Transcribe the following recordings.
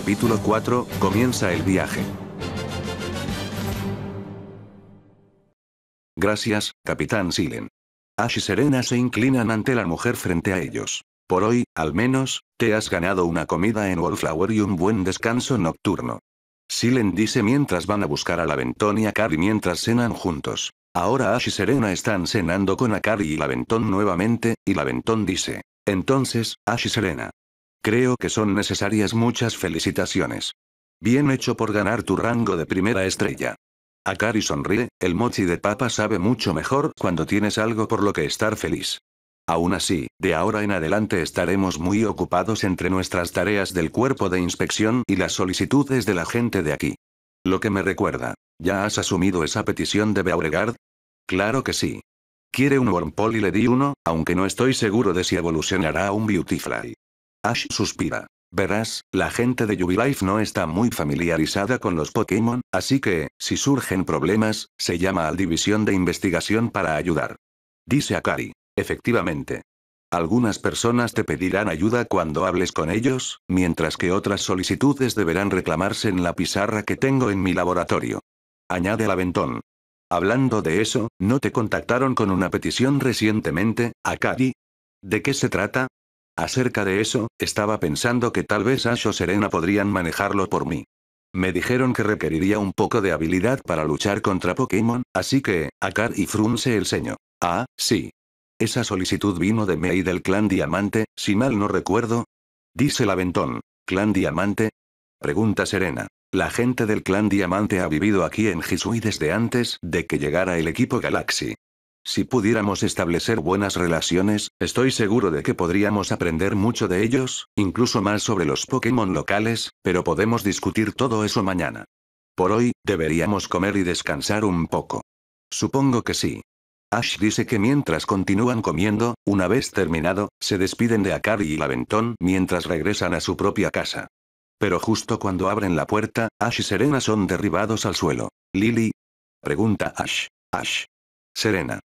capítulo 4, comienza el viaje. Gracias, capitán Silen. Ash y Serena se inclinan ante la mujer frente a ellos. Por hoy, al menos, te has ganado una comida en Wallflower y un buen descanso nocturno. Silen dice mientras van a buscar a la y a Cari mientras cenan juntos. Ahora Ash y Serena están cenando con Akari y Laventón nuevamente, y Laventón dice. Entonces, Ash y Serena, Creo que son necesarias muchas felicitaciones. Bien hecho por ganar tu rango de primera estrella. Akari sonríe, el mochi de papa sabe mucho mejor cuando tienes algo por lo que estar feliz. Aún así, de ahora en adelante estaremos muy ocupados entre nuestras tareas del cuerpo de inspección y las solicitudes de la gente de aquí. Lo que me recuerda, ¿ya has asumido esa petición de Beauregard? Claro que sí. Quiere un Wormpole y le di uno, aunque no estoy seguro de si evolucionará a un Beautyfly. Ash suspira. Verás, la gente de Jubilife no está muy familiarizada con los Pokémon, así que, si surgen problemas, se llama al División de Investigación para ayudar. Dice Akari. Efectivamente. Algunas personas te pedirán ayuda cuando hables con ellos, mientras que otras solicitudes deberán reclamarse en la pizarra que tengo en mi laboratorio. Añade el aventón. Hablando de eso, ¿no te contactaron con una petición recientemente, Akari? ¿De qué se trata? Acerca de eso, estaba pensando que tal vez Ash o Serena podrían manejarlo por mí. Me dijeron que requeriría un poco de habilidad para luchar contra Pokémon, así que, Akar y frunce el ceño. Ah, sí. Esa solicitud vino de Mei del clan Diamante, si mal no recuerdo. Dice Laventón. ¿Clan Diamante? Pregunta Serena. La gente del clan Diamante ha vivido aquí en Hisui desde antes de que llegara el equipo Galaxy. Si pudiéramos establecer buenas relaciones, estoy seguro de que podríamos aprender mucho de ellos, incluso más sobre los Pokémon locales, pero podemos discutir todo eso mañana. Por hoy, deberíamos comer y descansar un poco. Supongo que sí. Ash dice que mientras continúan comiendo, una vez terminado, se despiden de Akari y Laventón mientras regresan a su propia casa. Pero justo cuando abren la puerta, Ash y Serena son derribados al suelo. Lily. Pregunta Ash. Ash. Serena.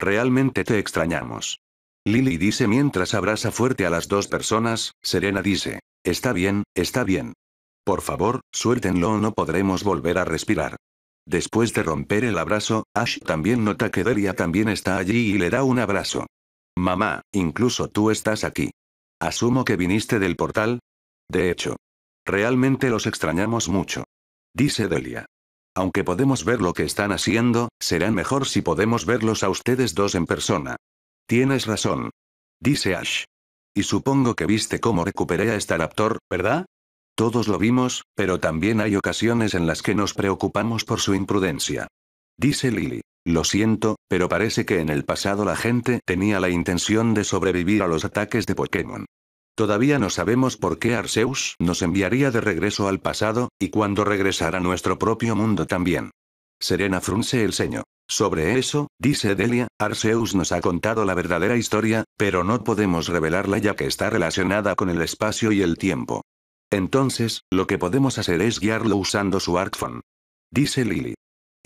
Realmente te extrañamos. Lily dice mientras abraza fuerte a las dos personas, Serena dice, está bien, está bien. Por favor, suéltenlo o no podremos volver a respirar. Después de romper el abrazo, Ash también nota que Delia también está allí y le da un abrazo. Mamá, incluso tú estás aquí. Asumo que viniste del portal. De hecho, realmente los extrañamos mucho. Dice Delia. Aunque podemos ver lo que están haciendo, será mejor si podemos verlos a ustedes dos en persona. Tienes razón. Dice Ash. Y supongo que viste cómo recuperé a Staraptor, este ¿verdad? Todos lo vimos, pero también hay ocasiones en las que nos preocupamos por su imprudencia. Dice Lily. Lo siento, pero parece que en el pasado la gente tenía la intención de sobrevivir a los ataques de Pokémon. Todavía no sabemos por qué Arceus nos enviaría de regreso al pasado, y cuando regresará nuestro propio mundo también. Serena frunce el ceño. Sobre eso, dice Delia, Arceus nos ha contado la verdadera historia, pero no podemos revelarla ya que está relacionada con el espacio y el tiempo. Entonces, lo que podemos hacer es guiarlo usando su artphone. Dice Lily.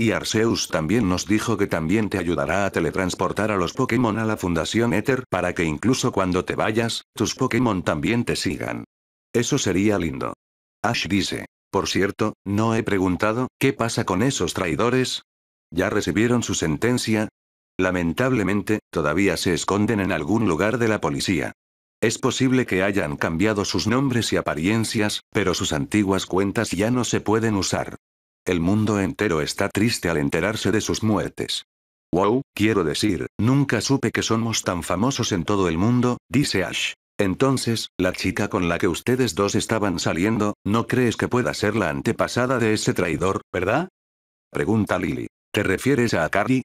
Y Arceus también nos dijo que también te ayudará a teletransportar a los Pokémon a la Fundación Ether para que incluso cuando te vayas, tus Pokémon también te sigan. Eso sería lindo. Ash dice. Por cierto, no he preguntado, ¿qué pasa con esos traidores? ¿Ya recibieron su sentencia? Lamentablemente, todavía se esconden en algún lugar de la policía. Es posible que hayan cambiado sus nombres y apariencias, pero sus antiguas cuentas ya no se pueden usar. El mundo entero está triste al enterarse de sus muertes. Wow, quiero decir, nunca supe que somos tan famosos en todo el mundo, dice Ash. Entonces, la chica con la que ustedes dos estaban saliendo, ¿no crees que pueda ser la antepasada de ese traidor, verdad? Pregunta Lily. ¿Te refieres a Akari?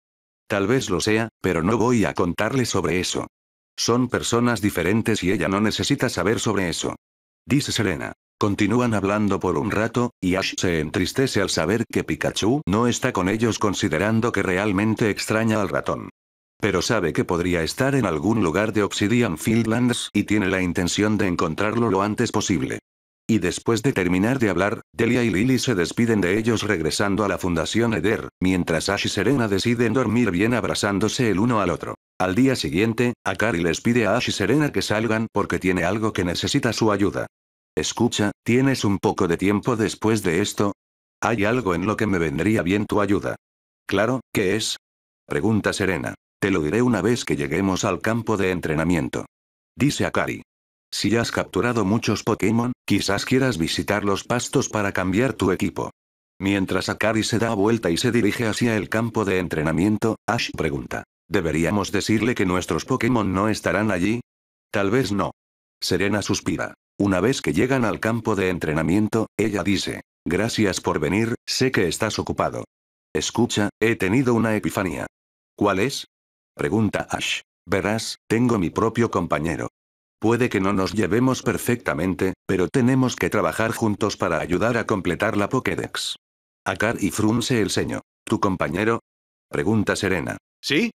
Tal vez lo sea, pero no voy a contarle sobre eso. Son personas diferentes y ella no necesita saber sobre eso. Dice Serena. Continúan hablando por un rato, y Ash se entristece al saber que Pikachu no está con ellos considerando que realmente extraña al ratón. Pero sabe que podría estar en algún lugar de Obsidian Fieldlands y tiene la intención de encontrarlo lo antes posible. Y después de terminar de hablar, Delia y Lily se despiden de ellos regresando a la Fundación Eder, mientras Ash y Serena deciden dormir bien abrazándose el uno al otro. Al día siguiente, Akari les pide a Ash y Serena que salgan porque tiene algo que necesita su ayuda. Escucha, ¿tienes un poco de tiempo después de esto? Hay algo en lo que me vendría bien tu ayuda. Claro, ¿qué es? Pregunta Serena. Te lo diré una vez que lleguemos al campo de entrenamiento. Dice Akari. Si has capturado muchos Pokémon, quizás quieras visitar los pastos para cambiar tu equipo. Mientras Akari se da vuelta y se dirige hacia el campo de entrenamiento, Ash pregunta. ¿Deberíamos decirle que nuestros Pokémon no estarán allí? Tal vez no. Serena suspira. Una vez que llegan al campo de entrenamiento, ella dice, gracias por venir, sé que estás ocupado. Escucha, he tenido una epifanía. ¿Cuál es? Pregunta Ash. Verás, tengo mi propio compañero. Puede que no nos llevemos perfectamente, pero tenemos que trabajar juntos para ayudar a completar la Pokédex. Akar y frunce el ceño. ¿Tu compañero? Pregunta Serena. ¿Sí?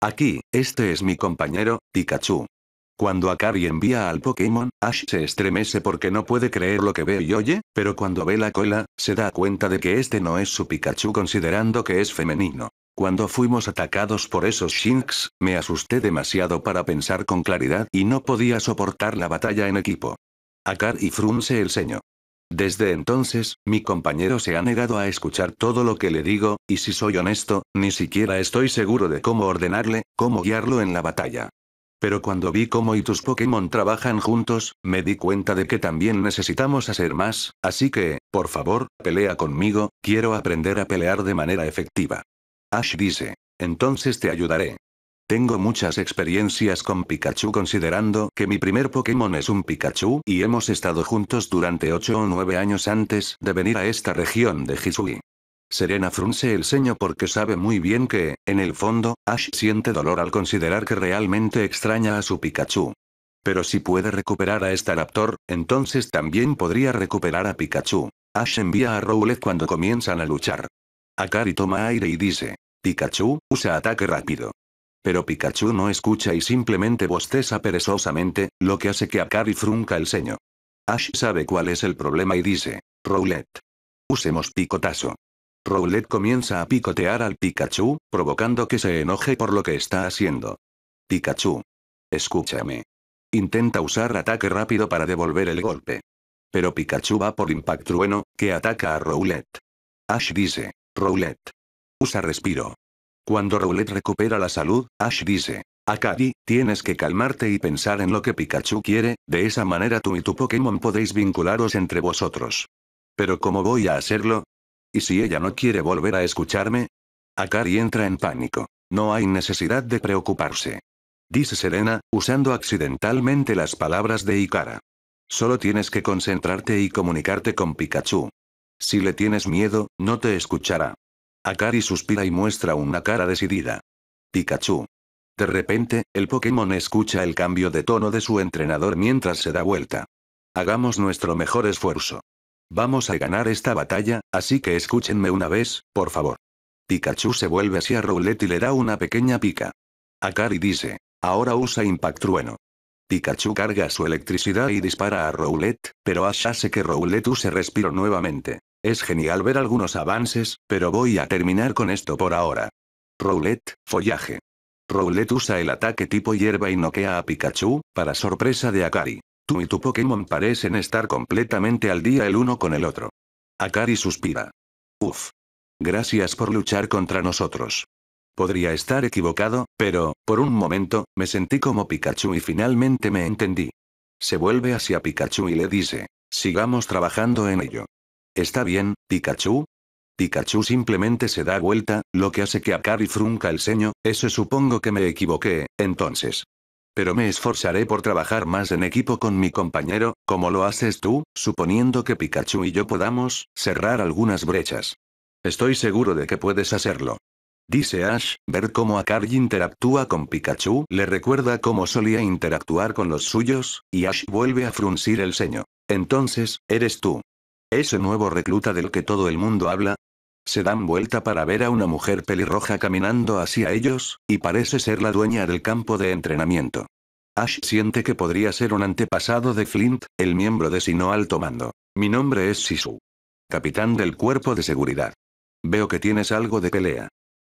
Aquí, este es mi compañero, Pikachu. Cuando Akari envía al Pokémon, Ash se estremece porque no puede creer lo que ve y oye, pero cuando ve la cola, se da cuenta de que este no es su Pikachu considerando que es femenino. Cuando fuimos atacados por esos Shinx, me asusté demasiado para pensar con claridad y no podía soportar la batalla en equipo. Akari frunce el ceño. Desde entonces, mi compañero se ha negado a escuchar todo lo que le digo, y si soy honesto, ni siquiera estoy seguro de cómo ordenarle, cómo guiarlo en la batalla. Pero cuando vi cómo y tus Pokémon trabajan juntos, me di cuenta de que también necesitamos hacer más, así que, por favor, pelea conmigo, quiero aprender a pelear de manera efectiva. Ash dice, entonces te ayudaré. Tengo muchas experiencias con Pikachu considerando que mi primer Pokémon es un Pikachu y hemos estado juntos durante 8 o 9 años antes de venir a esta región de Hisui. Serena frunce el ceño porque sabe muy bien que, en el fondo, Ash siente dolor al considerar que realmente extraña a su Pikachu. Pero si puede recuperar a este Raptor, entonces también podría recuperar a Pikachu. Ash envía a Rowlet cuando comienzan a luchar. Akari toma aire y dice, Pikachu, usa ataque rápido. Pero Pikachu no escucha y simplemente bosteza perezosamente, lo que hace que Akari frunca el ceño. Ash sabe cuál es el problema y dice, Rowlet. Usemos picotazo. Rowlet comienza a picotear al Pikachu, provocando que se enoje por lo que está haciendo. Pikachu. Escúchame. Intenta usar ataque rápido para devolver el golpe. Pero Pikachu va por Impact Trueno, que ataca a Rowlet. Ash dice. Rowlet. Usa respiro. Cuando Rowlet recupera la salud, Ash dice. Akari, tienes que calmarte y pensar en lo que Pikachu quiere, de esa manera tú y tu Pokémon podéis vincularos entre vosotros. Pero ¿cómo voy a hacerlo? ¿Y si ella no quiere volver a escucharme? Akari entra en pánico. No hay necesidad de preocuparse. Dice Serena, usando accidentalmente las palabras de Ikara. Solo tienes que concentrarte y comunicarte con Pikachu. Si le tienes miedo, no te escuchará. Akari suspira y muestra una cara decidida. Pikachu. De repente, el Pokémon escucha el cambio de tono de su entrenador mientras se da vuelta. Hagamos nuestro mejor esfuerzo. Vamos a ganar esta batalla, así que escúchenme una vez, por favor. Pikachu se vuelve hacia Roulette y le da una pequeña pica. Akari dice, ahora usa Impact Trueno. Pikachu carga su electricidad y dispara a Roulette, pero Ash hace que Roulette use respiro nuevamente. Es genial ver algunos avances, pero voy a terminar con esto por ahora. Roulette, follaje. Roulette usa el ataque tipo hierba y noquea a Pikachu, para sorpresa de Akari. Tú y tu Pokémon parecen estar completamente al día el uno con el otro. Akari suspira. Uf. Gracias por luchar contra nosotros. Podría estar equivocado, pero, por un momento, me sentí como Pikachu y finalmente me entendí. Se vuelve hacia Pikachu y le dice, sigamos trabajando en ello. Está bien, Pikachu, Pikachu simplemente se da vuelta, lo que hace que Akari frunca el ceño, Eso supongo que me equivoqué, entonces pero me esforzaré por trabajar más en equipo con mi compañero, como lo haces tú, suponiendo que Pikachu y yo podamos cerrar algunas brechas. Estoy seguro de que puedes hacerlo. Dice Ash, ver cómo Akari interactúa con Pikachu le recuerda cómo solía interactuar con los suyos, y Ash vuelve a fruncir el ceño. Entonces, eres tú. Ese nuevo recluta del que todo el mundo habla, se dan vuelta para ver a una mujer pelirroja caminando hacia ellos, y parece ser la dueña del campo de entrenamiento. Ash siente que podría ser un antepasado de Flint, el miembro de Alto Mando. Mi nombre es Sisu. Capitán del cuerpo de seguridad. Veo que tienes algo de pelea.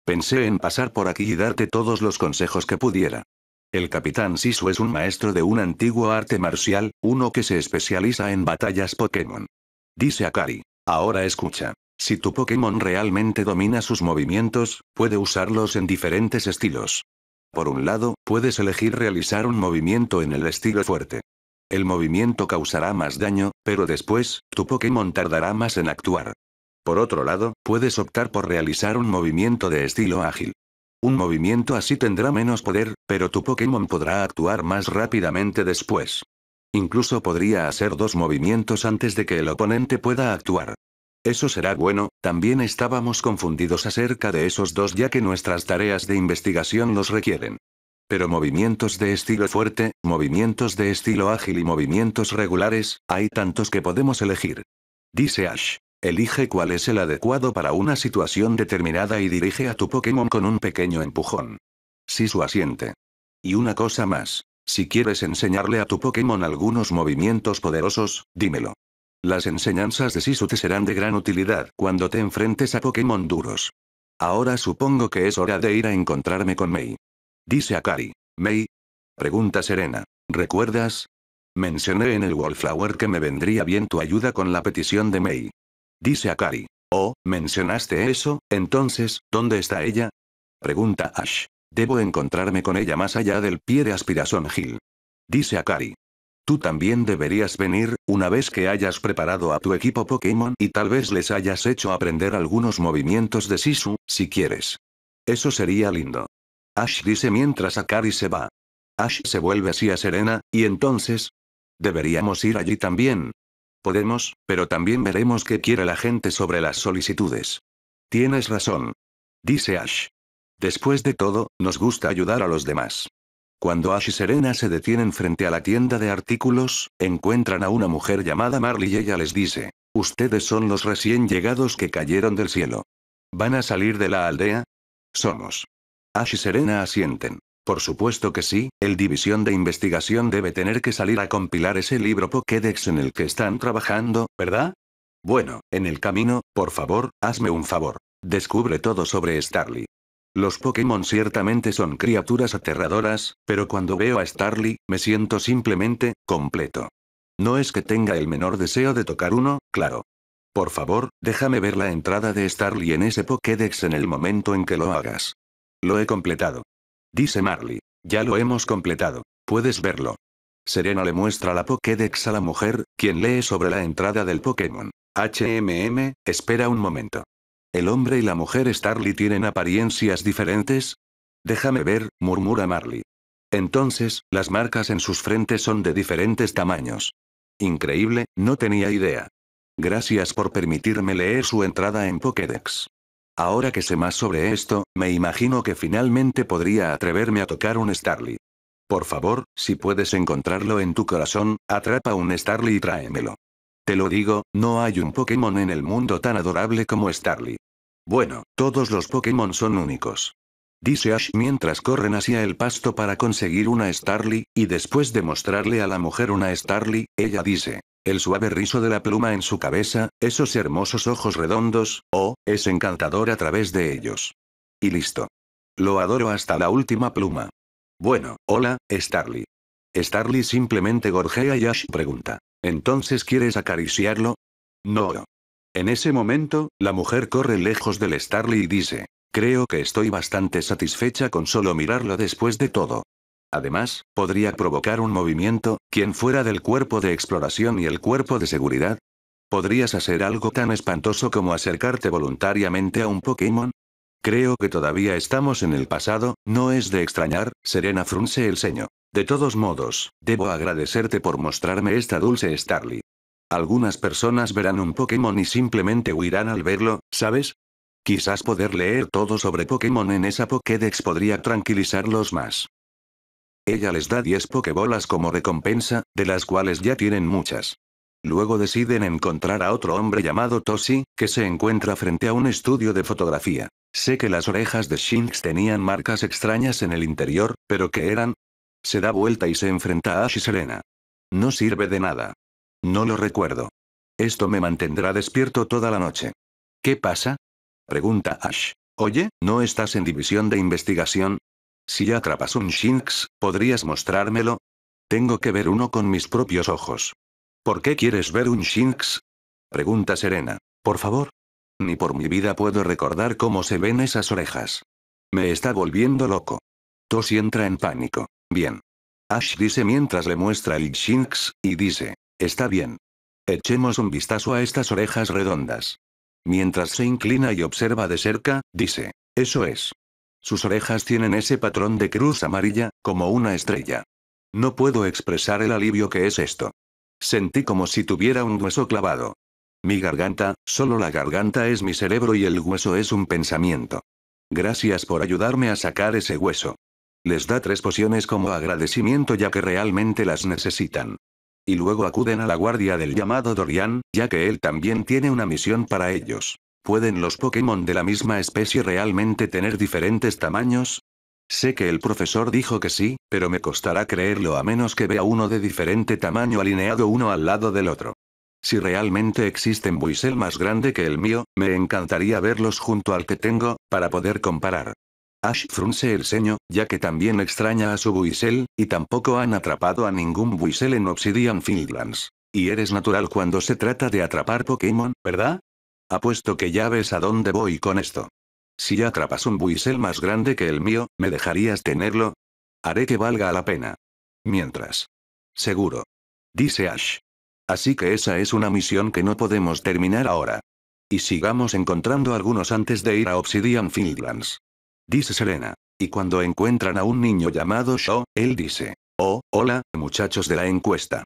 Pensé en pasar por aquí y darte todos los consejos que pudiera. El capitán Sisu es un maestro de un antiguo arte marcial, uno que se especializa en batallas Pokémon. Dice Akari. Ahora escucha. Si tu Pokémon realmente domina sus movimientos, puede usarlos en diferentes estilos. Por un lado, puedes elegir realizar un movimiento en el estilo fuerte. El movimiento causará más daño, pero después, tu Pokémon tardará más en actuar. Por otro lado, puedes optar por realizar un movimiento de estilo ágil. Un movimiento así tendrá menos poder, pero tu Pokémon podrá actuar más rápidamente después. Incluso podría hacer dos movimientos antes de que el oponente pueda actuar. Eso será bueno, también estábamos confundidos acerca de esos dos ya que nuestras tareas de investigación los requieren. Pero movimientos de estilo fuerte, movimientos de estilo ágil y movimientos regulares, hay tantos que podemos elegir. Dice Ash. Elige cuál es el adecuado para una situación determinada y dirige a tu Pokémon con un pequeño empujón. Si su asiente. Y una cosa más. Si quieres enseñarle a tu Pokémon algunos movimientos poderosos, dímelo. Las enseñanzas de Sisu te serán de gran utilidad cuando te enfrentes a Pokémon duros. Ahora supongo que es hora de ir a encontrarme con Mei. Dice Akari. Mei. Pregunta Serena. ¿Recuerdas? Mencioné en el Wallflower que me vendría bien tu ayuda con la petición de Mei. Dice Akari. Oh, mencionaste eso, entonces, ¿dónde está ella? Pregunta Ash. Debo encontrarme con ella más allá del pie de Aspiración Hill. Dice Akari. Tú también deberías venir, una vez que hayas preparado a tu equipo Pokémon y tal vez les hayas hecho aprender algunos movimientos de Sisu, si quieres. Eso sería lindo. Ash dice mientras Akari se va. Ash se vuelve a Serena, y entonces... Deberíamos ir allí también. Podemos, pero también veremos qué quiere la gente sobre las solicitudes. Tienes razón. Dice Ash. Después de todo, nos gusta ayudar a los demás. Cuando Ash y Serena se detienen frente a la tienda de artículos, encuentran a una mujer llamada Marley y ella les dice, Ustedes son los recién llegados que cayeron del cielo. ¿Van a salir de la aldea? Somos. Ash y Serena asienten. Por supuesto que sí, el División de Investigación debe tener que salir a compilar ese libro Pokédex en el que están trabajando, ¿verdad? Bueno, en el camino, por favor, hazme un favor. Descubre todo sobre Starly. Los Pokémon ciertamente son criaturas aterradoras, pero cuando veo a Starly, me siento simplemente, completo. No es que tenga el menor deseo de tocar uno, claro. Por favor, déjame ver la entrada de Starly en ese Pokédex en el momento en que lo hagas. Lo he completado. Dice Marley. Ya lo hemos completado. Puedes verlo. Serena le muestra la Pokédex a la mujer, quien lee sobre la entrada del Pokémon. HMM, espera un momento. ¿El hombre y la mujer Starly tienen apariencias diferentes? Déjame ver, murmura Marley. Entonces, las marcas en sus frentes son de diferentes tamaños. Increíble, no tenía idea. Gracias por permitirme leer su entrada en Pokédex. Ahora que sé más sobre esto, me imagino que finalmente podría atreverme a tocar un Starly. Por favor, si puedes encontrarlo en tu corazón, atrapa un Starly y tráemelo. Te lo digo, no hay un Pokémon en el mundo tan adorable como Starly. Bueno, todos los Pokémon son únicos. Dice Ash mientras corren hacia el pasto para conseguir una Starly, y después de mostrarle a la mujer una Starly, ella dice. El suave rizo de la pluma en su cabeza, esos hermosos ojos redondos, oh, es encantador a través de ellos. Y listo. Lo adoro hasta la última pluma. Bueno, hola, Starly. Starly simplemente gorjea y Ash pregunta. ¿Entonces quieres acariciarlo? No. En ese momento, la mujer corre lejos del Starly y dice, creo que estoy bastante satisfecha con solo mirarlo después de todo. Además, podría provocar un movimiento, quien fuera del cuerpo de exploración y el cuerpo de seguridad. ¿Podrías hacer algo tan espantoso como acercarte voluntariamente a un Pokémon? Creo que todavía estamos en el pasado, no es de extrañar, Serena frunce el ceño. De todos modos, debo agradecerte por mostrarme esta dulce Starly. Algunas personas verán un Pokémon y simplemente huirán al verlo, ¿sabes? Quizás poder leer todo sobre Pokémon en esa Pokédex podría tranquilizarlos más. Ella les da 10 Pokébolas como recompensa, de las cuales ya tienen muchas. Luego deciden encontrar a otro hombre llamado Toshi, que se encuentra frente a un estudio de fotografía. Sé que las orejas de Shinx tenían marcas extrañas en el interior, pero ¿qué eran? Se da vuelta y se enfrenta a Ash y Serena. No sirve de nada. No lo recuerdo. Esto me mantendrá despierto toda la noche. ¿Qué pasa? Pregunta Ash. Oye, ¿no estás en división de investigación? Si atrapas un Shinx, ¿podrías mostrármelo? Tengo que ver uno con mis propios ojos. ¿Por qué quieres ver un Shinx? Pregunta Serena. Por favor. Ni por mi vida puedo recordar cómo se ven esas orejas. Me está volviendo loco. Toshi entra en pánico. Bien. Ash dice mientras le muestra el Shinx, y dice. Está bien. Echemos un vistazo a estas orejas redondas. Mientras se inclina y observa de cerca, dice, eso es. Sus orejas tienen ese patrón de cruz amarilla, como una estrella. No puedo expresar el alivio que es esto. Sentí como si tuviera un hueso clavado. Mi garganta, solo la garganta es mi cerebro y el hueso es un pensamiento. Gracias por ayudarme a sacar ese hueso. Les da tres pociones como agradecimiento ya que realmente las necesitan y luego acuden a la guardia del llamado Dorian, ya que él también tiene una misión para ellos. ¿Pueden los Pokémon de la misma especie realmente tener diferentes tamaños? Sé que el profesor dijo que sí, pero me costará creerlo a menos que vea uno de diferente tamaño alineado uno al lado del otro. Si realmente existen Buisel más grande que el mío, me encantaría verlos junto al que tengo, para poder comparar. Ash frunce el ceño, ya que también extraña a su Buisel, y tampoco han atrapado a ningún Buisel en Obsidian Fieldlands. Y eres natural cuando se trata de atrapar Pokémon, ¿verdad? Apuesto que ya ves a dónde voy con esto. Si atrapas un Buisel más grande que el mío, ¿me dejarías tenerlo? Haré que valga la pena. Mientras. Seguro. Dice Ash. Así que esa es una misión que no podemos terminar ahora. Y sigamos encontrando algunos antes de ir a Obsidian Fieldlands dice Serena. Y cuando encuentran a un niño llamado Sho, él dice, oh, hola, muchachos de la encuesta.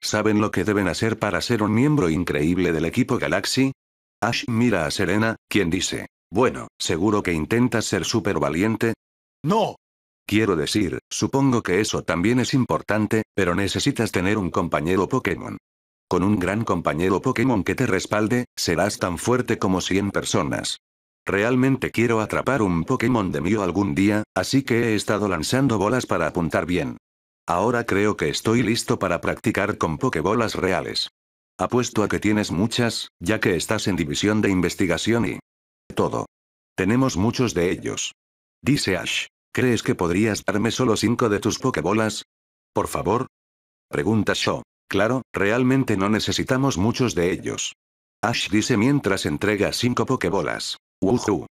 ¿Saben lo que deben hacer para ser un miembro increíble del equipo Galaxy? Ash mira a Serena, quien dice, bueno, seguro que intentas ser súper valiente. No. Quiero decir, supongo que eso también es importante, pero necesitas tener un compañero Pokémon. Con un gran compañero Pokémon que te respalde, serás tan fuerte como 100 personas. Realmente quiero atrapar un Pokémon de mío algún día, así que he estado lanzando bolas para apuntar bien. Ahora creo que estoy listo para practicar con Pokébolas reales. Apuesto a que tienes muchas, ya que estás en división de investigación y... Todo. Tenemos muchos de ellos. Dice Ash. ¿Crees que podrías darme solo cinco de tus Pokébolas? Por favor. Pregunta Sho. Claro, realmente no necesitamos muchos de ellos. Ash dice mientras entrega cinco Pokébolas. Wuhu.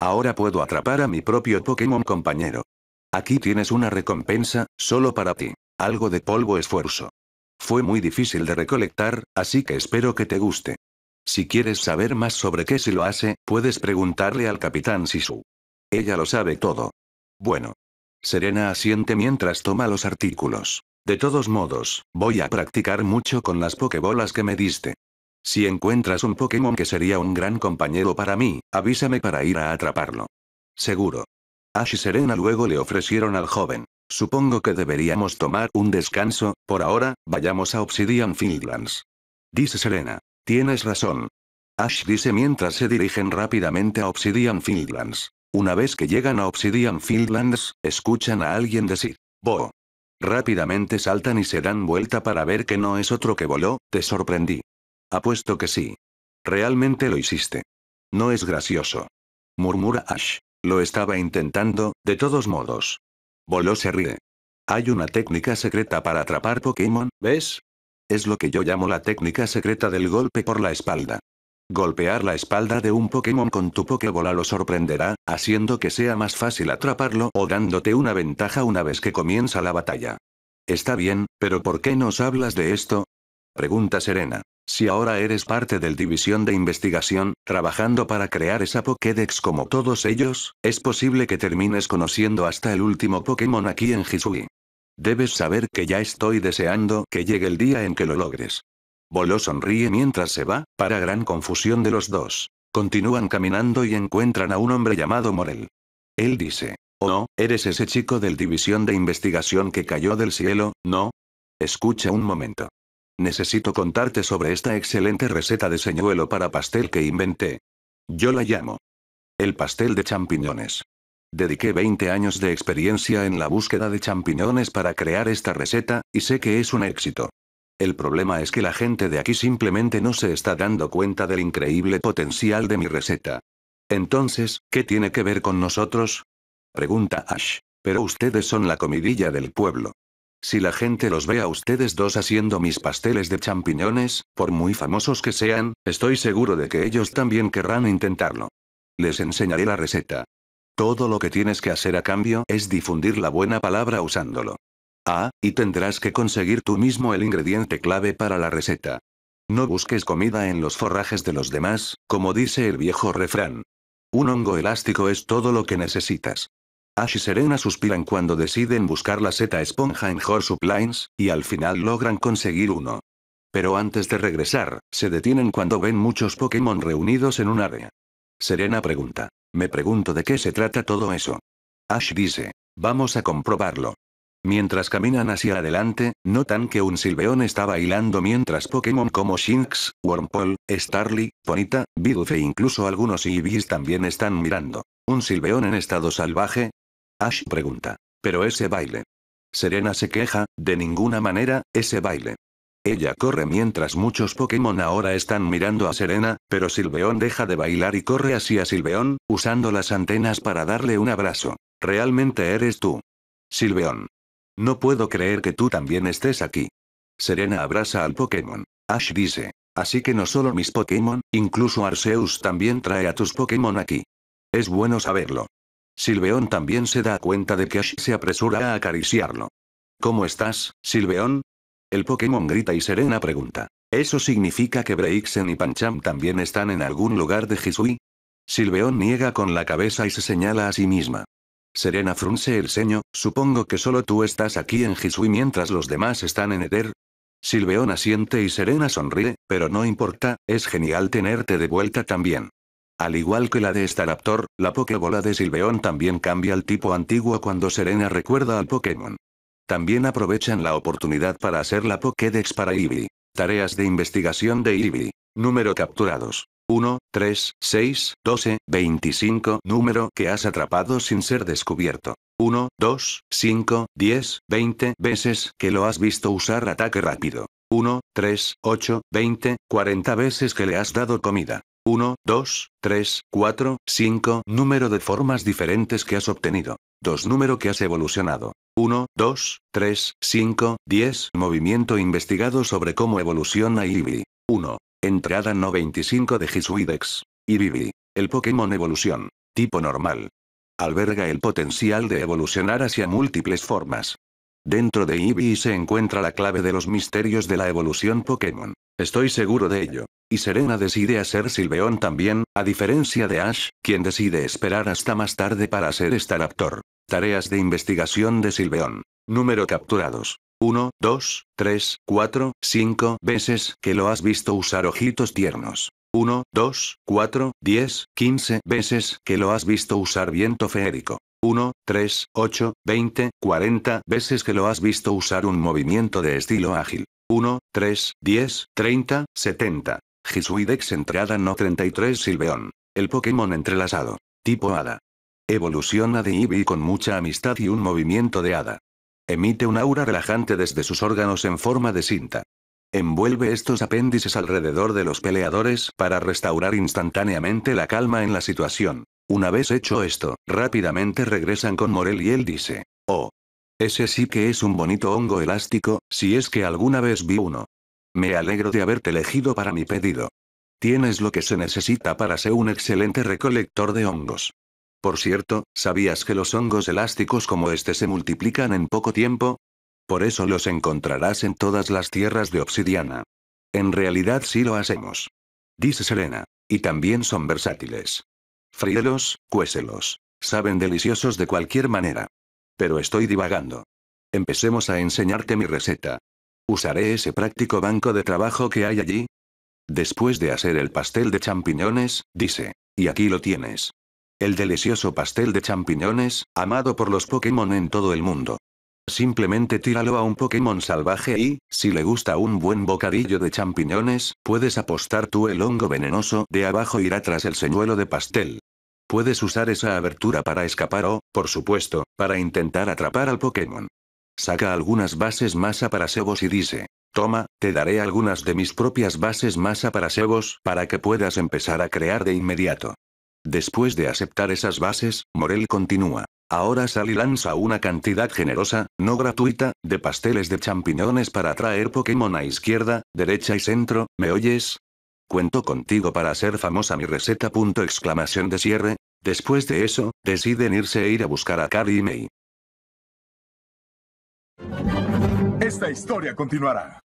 Ahora puedo atrapar a mi propio Pokémon compañero. Aquí tienes una recompensa, solo para ti. Algo de polvo esfuerzo. Fue muy difícil de recolectar, así que espero que te guste. Si quieres saber más sobre qué se lo hace, puedes preguntarle al capitán Sisu. Ella lo sabe todo. Bueno. Serena asiente mientras toma los artículos. De todos modos, voy a practicar mucho con las pokebolas que me diste. Si encuentras un Pokémon que sería un gran compañero para mí, avísame para ir a atraparlo. Seguro. Ash y Serena luego le ofrecieron al joven. Supongo que deberíamos tomar un descanso, por ahora, vayamos a Obsidian Fieldlands. Dice Serena. Tienes razón. Ash dice mientras se dirigen rápidamente a Obsidian Fieldlands. Una vez que llegan a Obsidian Fieldlands, escuchan a alguien decir, Bo. Rápidamente saltan y se dan vuelta para ver que no es otro que voló, te sorprendí. Apuesto que sí. Realmente lo hiciste. No es gracioso. Murmura Ash. Lo estaba intentando, de todos modos. Bolo se ríe. Hay una técnica secreta para atrapar Pokémon, ¿ves? Es lo que yo llamo la técnica secreta del golpe por la espalda. Golpear la espalda de un Pokémon con tu Pokébola lo sorprenderá, haciendo que sea más fácil atraparlo o dándote una ventaja una vez que comienza la batalla. Está bien, pero ¿por qué nos hablas de esto? Pregunta Serena. Si ahora eres parte del división de investigación, trabajando para crear esa Pokédex como todos ellos, es posible que termines conociendo hasta el último Pokémon aquí en Hisui. Debes saber que ya estoy deseando que llegue el día en que lo logres. Bolo sonríe mientras se va, para gran confusión de los dos. Continúan caminando y encuentran a un hombre llamado Morel. Él dice, oh eres ese chico del división de investigación que cayó del cielo, ¿no? Escucha un momento. Necesito contarte sobre esta excelente receta de señuelo para pastel que inventé. Yo la llamo. El pastel de champiñones. Dediqué 20 años de experiencia en la búsqueda de champiñones para crear esta receta, y sé que es un éxito. El problema es que la gente de aquí simplemente no se está dando cuenta del increíble potencial de mi receta. Entonces, ¿qué tiene que ver con nosotros? Pregunta Ash. Pero ustedes son la comidilla del pueblo. Si la gente los ve a ustedes dos haciendo mis pasteles de champiñones, por muy famosos que sean, estoy seguro de que ellos también querrán intentarlo. Les enseñaré la receta. Todo lo que tienes que hacer a cambio es difundir la buena palabra usándolo. Ah, y tendrás que conseguir tú mismo el ingrediente clave para la receta. No busques comida en los forrajes de los demás, como dice el viejo refrán. Un hongo elástico es todo lo que necesitas. Ash y Serena suspiran cuando deciden buscar la seta esponja en Horse Lines, y al final logran conseguir uno. Pero antes de regresar, se detienen cuando ven muchos Pokémon reunidos en un área. Serena pregunta. Me pregunto de qué se trata todo eso. Ash dice. Vamos a comprobarlo. Mientras caminan hacia adelante, notan que un Silveón está bailando mientras Pokémon como Shinx, Wormpole, Starly, Ponita, Bidoof e incluso algunos Eevees también están mirando. Un Silveón en estado salvaje, Ash pregunta. Pero ese baile. Serena se queja, de ninguna manera, ese baile. Ella corre mientras muchos Pokémon ahora están mirando a Serena, pero Silveón deja de bailar y corre hacia Silveón, usando las antenas para darle un abrazo. Realmente eres tú. Silveón. No puedo creer que tú también estés aquí. Serena abraza al Pokémon. Ash dice. Así que no solo mis Pokémon, incluso Arceus también trae a tus Pokémon aquí. Es bueno saberlo. Silveón también se da cuenta de que Ash se apresura a acariciarlo. ¿Cómo estás, Silveón? El Pokémon grita y Serena pregunta. ¿Eso significa que Breixen y Pancham también están en algún lugar de Hisui? Silveón niega con la cabeza y se señala a sí misma. Serena frunce el ceño, supongo que solo tú estás aquí en Hisui mientras los demás están en Eder. Silveón asiente y Serena sonríe, pero no importa, es genial tenerte de vuelta también. Al igual que la de Staraptor, la Pokébola de Silveón también cambia al tipo antiguo cuando Serena recuerda al Pokémon. También aprovechan la oportunidad para hacer la Pokédex para Eevee. Tareas de investigación de Eevee. Número capturados. 1, 3, 6, 12, 25. Número que has atrapado sin ser descubierto. 1, 2, 5, 10, 20 veces que lo has visto usar ataque rápido. 1, 3, 8, 20, 40 veces que le has dado comida. 1, 2, 3, 4, 5, número de formas diferentes que has obtenido. 2 número que has evolucionado. 1, 2, 3, 5, 10 movimiento investigado sobre cómo evoluciona Eevee. 1. Entrada 95 de Hisuidex. Eevee. El Pokémon evolución. Tipo normal. Alberga el potencial de evolucionar hacia múltiples formas. Dentro de Eevee se encuentra la clave de los misterios de la evolución Pokémon. Estoy seguro de ello. Y Serena decide hacer Silveón también, a diferencia de Ash, quien decide esperar hasta más tarde para ser Staraptor. Tareas de investigación de Silveón. Número capturados. 1, 2, 3, 4, 5 veces que lo has visto usar ojitos tiernos. 1, 2, 4, 10, 15 veces que lo has visto usar viento feérico. 1, 3, 8, 20, 40 veces que lo has visto usar un movimiento de estilo ágil. 1, 3, 10, 30, 70. Gisuidex entrada no 33 Silveón. El Pokémon entrelazado. Tipo Hada. Evoluciona de Eevee con mucha amistad y un movimiento de Hada. Emite un aura relajante desde sus órganos en forma de cinta. Envuelve estos apéndices alrededor de los peleadores para restaurar instantáneamente la calma en la situación. Una vez hecho esto, rápidamente regresan con Morel y él dice, oh, ese sí que es un bonito hongo elástico, si es que alguna vez vi uno. Me alegro de haberte elegido para mi pedido. Tienes lo que se necesita para ser un excelente recolector de hongos. Por cierto, ¿sabías que los hongos elásticos como este se multiplican en poco tiempo? Por eso los encontrarás en todas las tierras de obsidiana. En realidad sí lo hacemos. Dice Serena. Y también son versátiles. Fríelos, cuéselos. Saben deliciosos de cualquier manera. Pero estoy divagando. Empecemos a enseñarte mi receta. Usaré ese práctico banco de trabajo que hay allí. Después de hacer el pastel de champiñones, dice. Y aquí lo tienes. El delicioso pastel de champiñones, amado por los Pokémon en todo el mundo. Simplemente tíralo a un Pokémon salvaje y, si le gusta un buen bocadillo de champiñones, puedes apostar tú el hongo venenoso de abajo irá tras el señuelo de pastel. Puedes usar esa abertura para escapar o, por supuesto, para intentar atrapar al Pokémon. Saca algunas bases masa para cebos y dice, toma, te daré algunas de mis propias bases masa para cebos para que puedas empezar a crear de inmediato. Después de aceptar esas bases, Morel continúa. Ahora Sally lanza una cantidad generosa, no gratuita, de pasteles de champiñones para atraer Pokémon a izquierda, derecha y centro, ¿me oyes? Cuento contigo para hacer famosa mi receta. exclamación de cierre. Después de eso, deciden irse e ir a buscar a Carrie y May. Esta historia continuará.